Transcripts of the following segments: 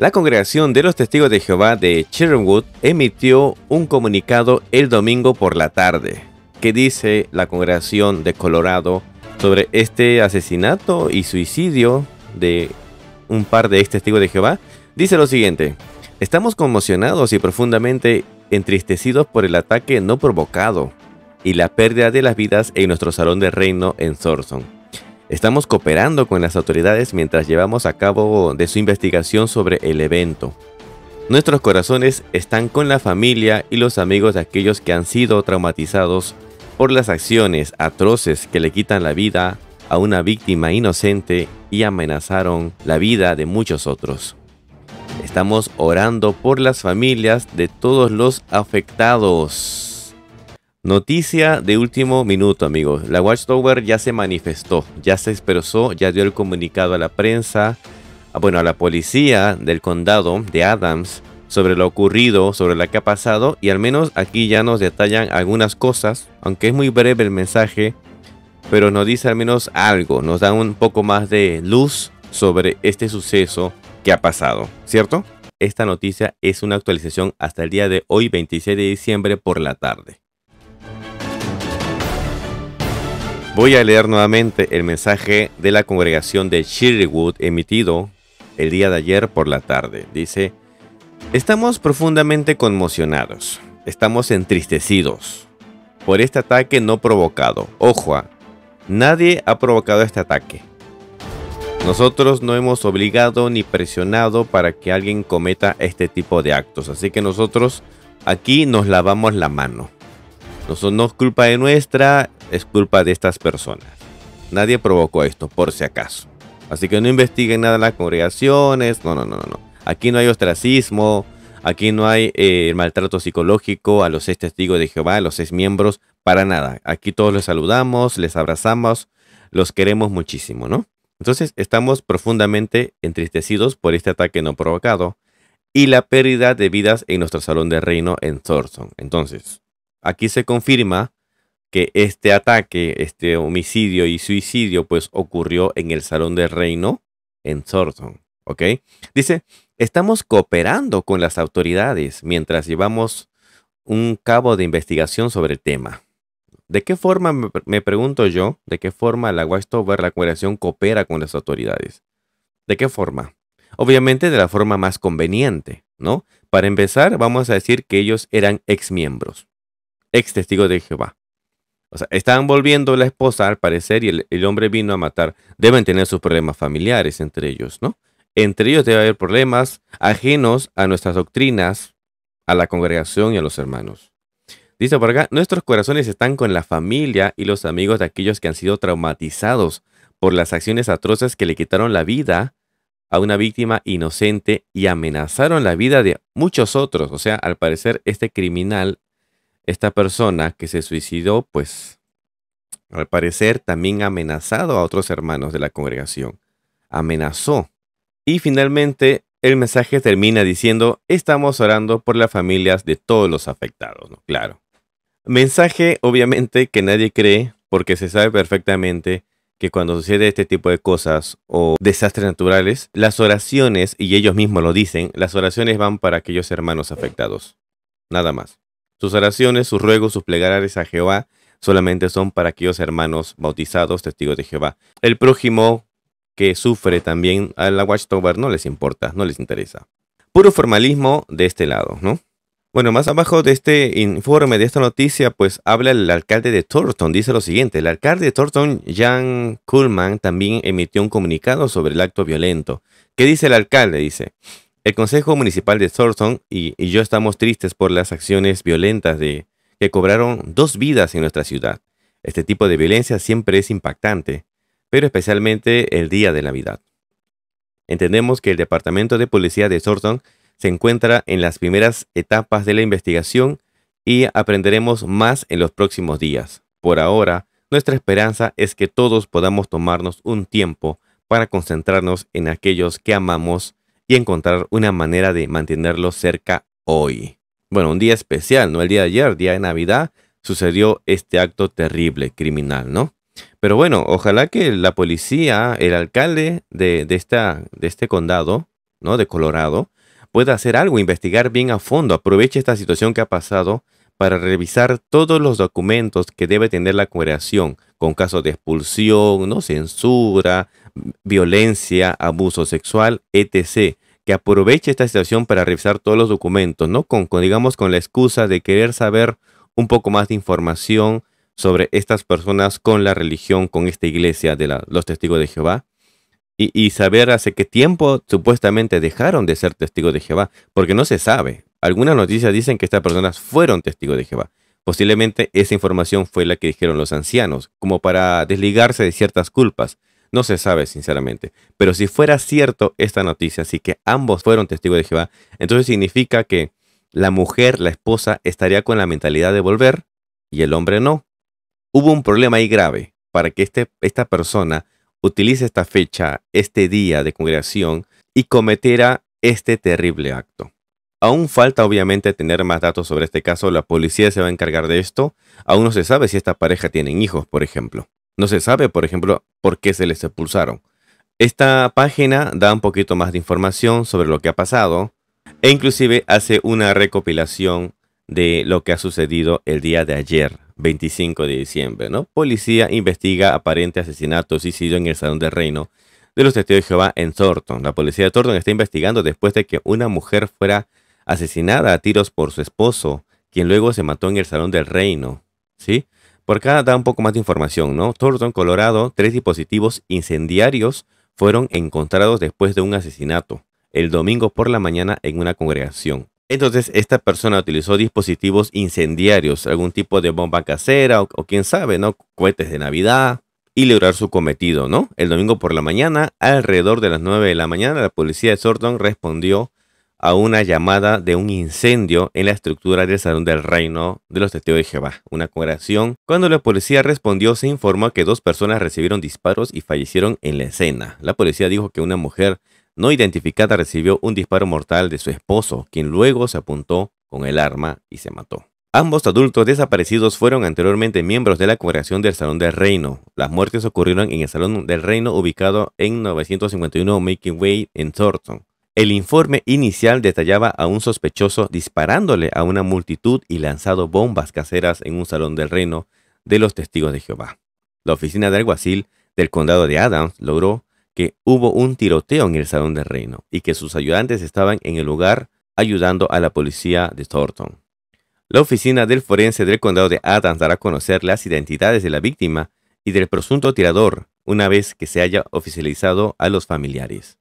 La Congregación de los Testigos de Jehová de Sherwood emitió un comunicado el domingo por la tarde. ¿Qué dice la Congregación de Colorado sobre este asesinato y suicidio de un par de ex testigos de Jehová? Dice lo siguiente, estamos conmocionados y profundamente entristecidos por el ataque no provocado y la pérdida de las vidas en nuestro salón de reino en Sorson Estamos cooperando con las autoridades mientras llevamos a cabo de su investigación sobre el evento. Nuestros corazones están con la familia y los amigos de aquellos que han sido traumatizados por las acciones atroces que le quitan la vida a una víctima inocente y amenazaron la vida de muchos otros. Estamos orando por las familias de todos los afectados. Noticia de último minuto, amigos. La Watchtower ya se manifestó, ya se expresó, ya dio el comunicado a la prensa, a, ah, bueno, a la policía del condado de Adams sobre lo ocurrido, sobre lo que ha pasado, y al menos aquí ya nos detallan algunas cosas, aunque es muy breve el mensaje, pero nos dice al menos algo, nos da un poco más de luz sobre este suceso que ha pasado, ¿cierto? Esta noticia es una actualización hasta el día de hoy, 26 de diciembre por la tarde. Voy a leer nuevamente el mensaje de la congregación de Shirleywood emitido el día de ayer por la tarde. Dice, estamos profundamente conmocionados, estamos entristecidos por este ataque no provocado. Ojo, ah, nadie ha provocado este ataque. Nosotros no hemos obligado ni presionado para que alguien cometa este tipo de actos, así que nosotros aquí nos lavamos la mano. no es culpa de nuestra, es culpa de estas personas. Nadie provocó esto, por si acaso. Así que no investiguen nada las congregaciones. No, no, no, no. Aquí no hay ostracismo. Aquí no hay eh, maltrato psicológico a los seis testigos de Jehová, a los seis miembros, para nada. Aquí todos los saludamos, les abrazamos, los queremos muchísimo, ¿no? Entonces estamos profundamente entristecidos por este ataque no provocado y la pérdida de vidas en nuestro salón de reino en Thorson. Entonces, aquí se confirma que este ataque, este homicidio y suicidio, pues ocurrió en el Salón del Reino en Thornton. ¿Ok? Dice, estamos cooperando con las autoridades mientras llevamos un cabo de investigación sobre el tema. ¿De qué forma, me, pregunto yo, de qué forma la Westover la cooperación coopera con las autoridades? ¿De qué forma? Obviamente de la forma más conveniente, ¿no? Para empezar, vamos a decir que ellos eran ex miembros, ex testigos de Jehová. O sea, estaban volviendo la esposa al parecer y el, el, hombre vino a matar. Deben tener sus problemas familiares entre ellos, ¿no? Entre ellos debe haber problemas ajenos a nuestras doctrinas, a la congregación y a los hermanos. Dice por acá, nuestros corazones están con la familia y los amigos de aquellos que han sido traumatizados por las acciones atroces que le quitaron la vida a una víctima inocente y amenazaron la vida de muchos otros. O sea, al parecer este criminal esta persona que se suicidó, pues, al parecer también amenazado a otros hermanos de la congregación. Amenazó. Y finalmente el mensaje termina diciendo, estamos orando por las familias de todos los afectados, ¿no? Claro. Mensaje obviamente que nadie cree porque se sabe perfectamente que cuando sucede este tipo de cosas o desastres naturales, las oraciones, y ellos mismos lo dicen, las oraciones van para aquellos hermanos afectados. Nada más. Sus oraciones, sus ruegos, sus plegarias a Jehová solamente son para aquellos hermanos bautizados, testigos de Jehová. El prójimo que sufre también a la Watchtower no les importa, no les interesa. Puro formalismo de este lado, ¿no? Bueno, más abajo de este informe, de esta noticia, pues habla el alcalde de Thornton. Dice lo siguiente, el alcalde de Thornton, Jan Kuhlman, también emitió un comunicado sobre el acto violento. ¿Qué dice el alcalde? Dice, el Consejo Municipal de Thornton y, yo estamos tristes por las acciones violentas de, que cobraron dos vidas en nuestra ciudad. Este tipo de violencia siempre es impactante, pero especialmente el día de Navidad. Entendemos que el Departamento de Policía de Thornton se encuentra en las primeras etapas de la investigación y aprenderemos más en los próximos días. Por ahora, nuestra esperanza es que todos podamos tomarnos un tiempo para concentrarnos en aquellos que amamos y encontrar una manera de mantenerlo cerca hoy. Bueno, un día especial, no el día de ayer, día de Navidad, sucedió este acto terrible, criminal, ¿no? Pero bueno, ojalá que la policía, el alcalde de, esta, de este condado, ¿no? De Colorado, pueda hacer algo, investigar bien a fondo, aproveche esta situación que ha pasado para revisar todos los documentos que debe tener la cooperación. con casos de expulsión, ¿no? censura, violencia, abuso sexual, etc aproveche esta situación para revisar todos los documentos, ¿no? Con, digamos, con la excusa de querer saber un poco más de información sobre estas personas con la religión, con esta iglesia de los testigos de Jehová. Y, y, saber hace qué tiempo supuestamente dejaron de ser testigos de Jehová, porque no se sabe. Algunas noticias dicen que estas personas fueron testigos de Jehová. Posiblemente esa información fue la que dijeron los ancianos, como para desligarse de ciertas culpas. No se sabe, sinceramente. Pero si fuera cierto esta noticia, así que ambos fueron testigos de Jehová, entonces significa que la mujer, la esposa, estaría con la mentalidad de volver y el hombre no. Hubo un problema ahí grave para que este, esta persona utilice esta fecha, este día de congregación y cometiera este terrible acto. Aún falta obviamente tener más datos sobre este caso, la policía se va a encargar de esto, aún no se sabe si esta pareja tienen hijos, por ejemplo. No se sabe, por ejemplo, por qué se les expulsaron. Esta página da un poquito más de información sobre lo que ha pasado e inclusive hace una recopilación de lo que ha sucedido el día de ayer, 25 de diciembre. ¿no? Policía investiga aparente asesinato suicidio en el Salón del Reino de los Testigos de Jehová en Thornton. La policía de Thornton está investigando después de que una mujer fuera asesinada a tiros por su esposo, quien luego se mató en el Salón del Reino. ¿Sí? Por acá da un poco más de información, ¿no? Thornton, Colorado, tres dispositivos incendiarios fueron encontrados después de un asesinato el domingo por la mañana en una congregación. Entonces, esta persona utilizó dispositivos incendiarios, algún tipo de bomba casera o, quién sabe, ¿no? Cohetes de Navidad y lograr su cometido, ¿no? El domingo por la mañana, alrededor de las 9 de la mañana, la policía de Thornton respondió a una llamada de un incendio en la estructura del Salón del Reino de los Testigos de Jehová, una congregación. Cuando la policía respondió, se informó que dos personas recibieron disparos y fallecieron en la escena. La policía dijo que una mujer no identificada recibió un disparo mortal de su esposo, quien luego se apuntó con el arma y se mató. Ambos adultos desaparecidos fueron anteriormente miembros de la congregación del Salón del Reino. Las muertes ocurrieron en el Salón del Reino ubicado en 951 Making Way en Thornton. El informe inicial detallaba a un sospechoso disparándole a una multitud y lanzado bombas caseras en un salón del reino de los testigos de Jehová. La oficina del alguacil del condado de Adams logró que hubo un tiroteo en el salón del reino y que sus ayudantes estaban en el lugar ayudando a la policía de Thornton. La oficina del forense del condado de Adams dará a conocer las identidades de la víctima y del presunto tirador una vez que se haya oficializado a los familiares.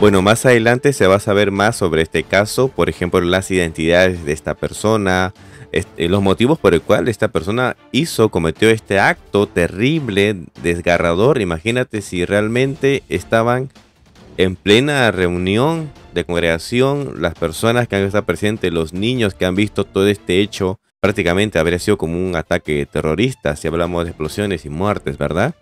Bueno, más adelante se va a saber más sobre este caso, por ejemplo, las identidades de esta persona, eh, los motivos por el cual esta persona hizo, cometió este acto terrible, desgarrador. Imagínate si realmente estaban en plena reunión de congregación, las personas que han estado presentes, los niños que han visto todo este hecho, prácticamente habría sido como un ataque terrorista si hablamos de explosiones y muertes, ¿verdad?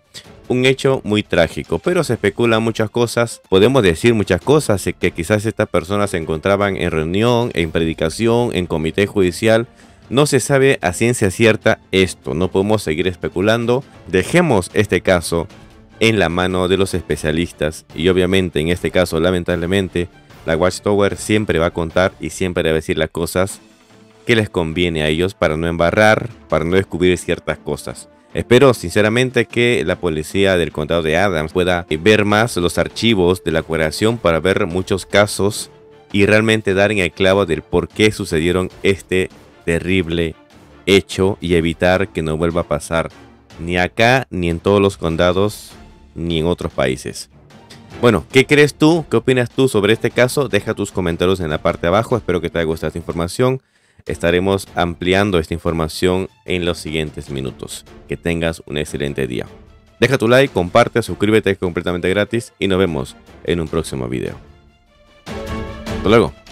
un hecho muy trágico, pero se especulan muchas cosas, podemos decir muchas cosas, eh, que quizás estas personas se encontraban en reunión, en predicación, en comité judicial, no se sabe a ciencia cierta esto, no podemos seguir especulando. Dejemos este caso en la mano de los especialistas y obviamente en este caso lamentablemente la Watchtower siempre va a contar y siempre va a decir las cosas que les conviene a ellos para no embarrar, para no descubrir ciertas cosas. Espero sinceramente que la policía del condado de Adams pueda ver más los archivos de la curación para ver muchos casos y realmente dar en el clavo del por qué sucedieron este terrible hecho y evitar que no vuelva a pasar ni acá ni en todos los condados ni en otros países. Bueno, ¿qué crees tú? ¿Qué opinas tú sobre este caso? Deja tus comentarios en la parte de abajo. Espero que te haya gustado esta información. Estaremos ampliando esta información en los siguientes minutos. Que tengas un excelente día. Deja tu like, comparte, suscríbete, es completamente gratis y nos vemos en un próximo video. Hasta luego.